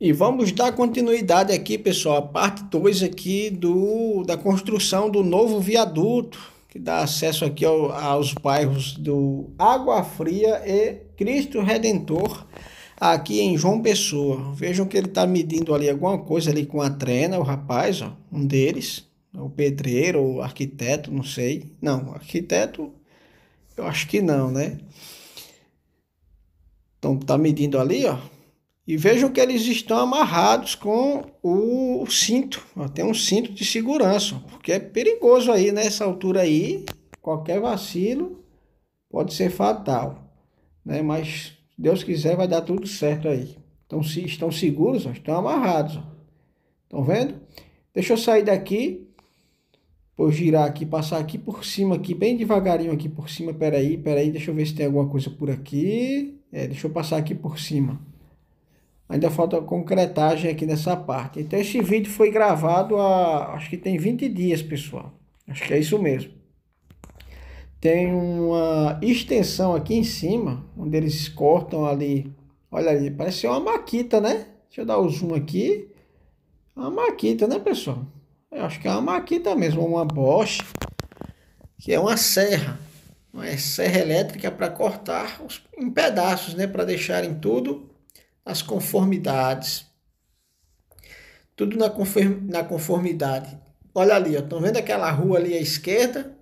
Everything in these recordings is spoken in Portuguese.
E vamos dar continuidade aqui, pessoal, a parte 2 aqui do, da construção do novo viaduto, que dá acesso aqui ao, aos bairros do Água Fria e Cristo Redentor, aqui em João Pessoa. Vejam que ele está medindo ali alguma coisa ali com a trena, o rapaz, ó, um deles, o pedreiro, o arquiteto, não sei. Não, arquiteto, eu acho que não, né? Então, está medindo ali, ó e vejam que eles estão amarrados com o cinto, tem um cinto de segurança, porque é perigoso aí nessa altura aí, qualquer vacilo pode ser fatal, né? Mas Deus quiser vai dar tudo certo aí. Então se estão seguros, ó, estão amarrados. Estão vendo? Deixa eu sair daqui, vou girar aqui, passar aqui por cima aqui, bem devagarinho aqui por cima, peraí, peraí, deixa eu ver se tem alguma coisa por aqui. É, deixa eu passar aqui por cima. Ainda falta concretagem aqui nessa parte. Então esse vídeo foi gravado há, acho que tem 20 dias, pessoal. Acho que é isso mesmo. Tem uma extensão aqui em cima, onde eles cortam ali. Olha ali, parece uma maquita, né? Deixa eu dar o zoom aqui. Uma maquita, né, pessoal? Eu acho que é uma maquita mesmo, uma Bosch, que é uma serra. Uma serra elétrica para cortar em pedaços, né? Para deixarem tudo as conformidades. Tudo na, conform, na conformidade. Olha ali, estão vendo aquela rua ali à esquerda?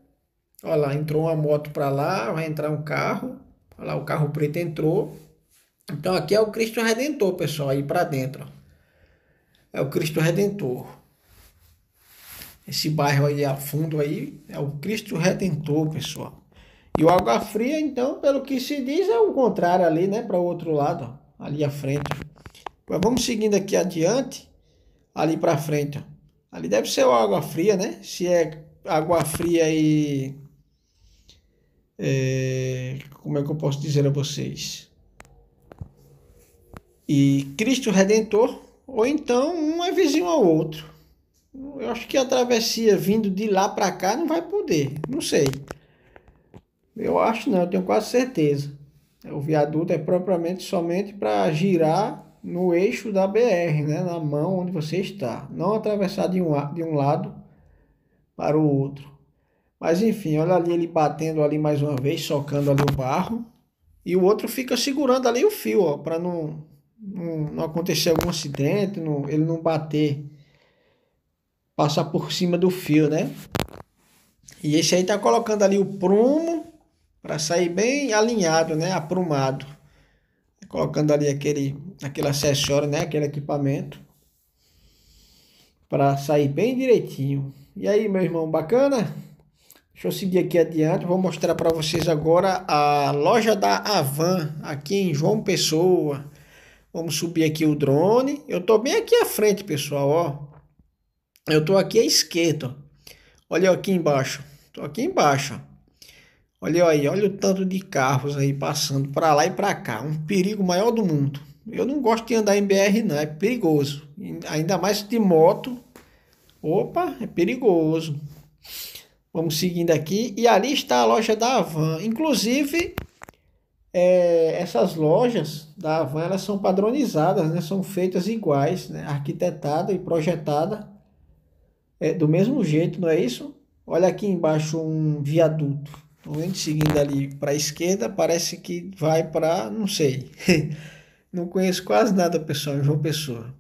Olha lá, entrou uma moto para lá, vai entrar um carro. Olha lá, o carro preto entrou. Então aqui é o Cristo Redentor, pessoal, aí para dentro. Ó. É o Cristo Redentor. Esse bairro aí a fundo aí é o Cristo Redentor, pessoal. E o Água Fria, então, pelo que se diz, é o contrário ali, né, para o outro lado. Ó ali à frente. Mas vamos seguindo aqui adiante, ali para frente. Ó. Ali deve ser água fria, né? Se é água fria e. É, como é que eu posso dizer a vocês? E Cristo Redentor, ou então um é vizinho ao outro. Eu acho que a travessia vindo de lá para cá não vai poder, não sei. Eu acho não, eu tenho quase certeza. O viaduto é propriamente somente para girar no eixo da BR, né? na mão onde você está. Não atravessar de um, de um lado para o outro. Mas enfim, olha ali ele batendo ali mais uma vez, socando ali o barro. E o outro fica segurando ali o fio, para não, não, não, acontecer algum acidente, não, ele não bater, passar por cima do fio, né? E esse aí tá colocando ali o prumo para sair bem alinhado, né, aprumado. Colocando ali aquele, aquele acessório, né, aquele equipamento para sair bem direitinho. E aí, meu irmão, bacana? Deixa eu seguir aqui adiante, vou mostrar para vocês agora a loja da Avan aqui em João Pessoa. Vamos subir aqui o drone. Eu tô bem aqui à frente, pessoal, ó. Eu tô aqui à esquerda. Olha aqui embaixo. Tô aqui embaixo, ó. Olha aí, olha o tanto de carros aí passando para lá e para cá, um perigo maior do mundo. Eu não gosto de andar em BR não, é perigoso. Ainda mais de moto. Opa, é perigoso. Vamos seguindo aqui e ali está a loja da Avan. Inclusive, é, essas lojas da Avan elas são padronizadas, né? são feitas iguais, né? arquitetada e projetada é, do mesmo jeito, não é isso? Olha aqui embaixo um viaduto Vendo seguindo ali para a esquerda, parece que vai para, não sei. não conheço quase nada, pessoal, João Pessoa.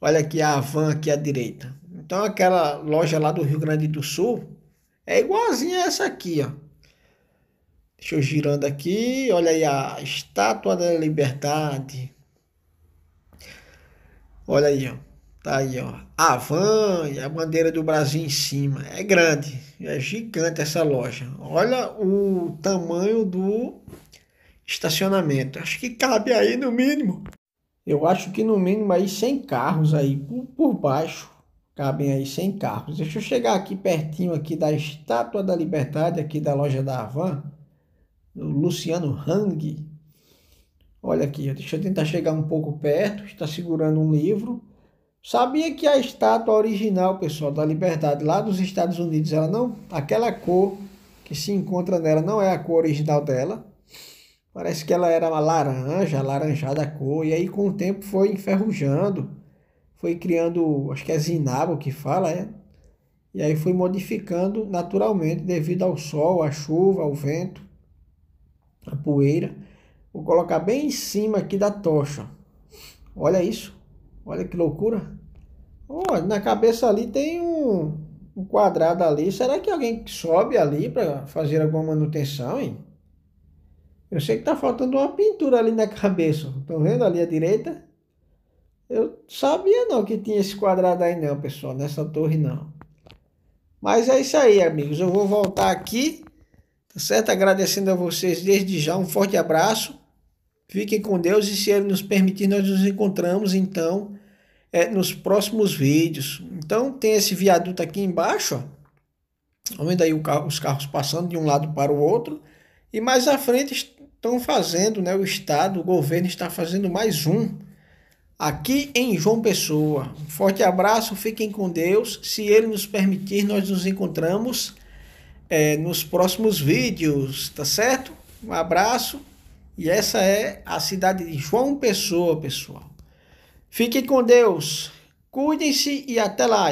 Olha aqui a Avan aqui à direita. Então aquela loja lá do Rio Grande do Sul é igualzinha a essa aqui, ó. Deixa eu girando aqui, olha aí a Estátua da Liberdade. Olha aí, ó. Tá aí, ó. A van e a bandeira do Brasil em cima. É grande, é gigante essa loja. Olha o tamanho do estacionamento. Acho que cabe aí no mínimo. Eu acho que no mínimo aí 100 carros aí por, por baixo. Cabem aí 100 carros. Deixa eu chegar aqui pertinho aqui da Estátua da Liberdade, aqui da loja da Do Luciano Hang. Olha aqui, deixa eu tentar chegar um pouco perto. Está segurando um livro. Sabia que a estátua original, pessoal, da Liberdade lá dos Estados Unidos, ela não, aquela cor que se encontra nela não é a cor original dela. Parece que ela era uma laranja, laranjada a cor, e aí com o tempo foi enferrujando, foi criando, acho que é zinabo que fala, é? E aí foi modificando naturalmente devido ao sol, à chuva, ao vento, à poeira. Vou colocar bem em cima aqui da tocha. Olha isso. Olha que loucura. Olha, na cabeça ali tem um, um quadrado ali. Será que alguém sobe ali para fazer alguma manutenção, hein? Eu sei que tá faltando uma pintura ali na cabeça. Estão vendo ali à direita? Eu sabia não que tinha esse quadrado aí não, pessoal, nessa torre não. Mas é isso aí, amigos. Eu vou voltar aqui, tá certo? Agradecendo a vocês desde já. Um forte abraço. Fiquem com Deus e, se Ele nos permitir, nós nos encontramos então é, nos próximos vídeos. Então, tem esse viaduto aqui embaixo, ó, vendo aí carro, os carros passando de um lado para o outro, e mais à frente estão fazendo, né, o Estado, o governo está fazendo mais um aqui em João Pessoa. Um forte abraço, fiquem com Deus. Se Ele nos permitir, nós nos encontramos é, nos próximos vídeos, tá certo? Um abraço. E essa é a cidade de João Pessoa, pessoal. Fiquem com Deus, cuidem-se e até lá.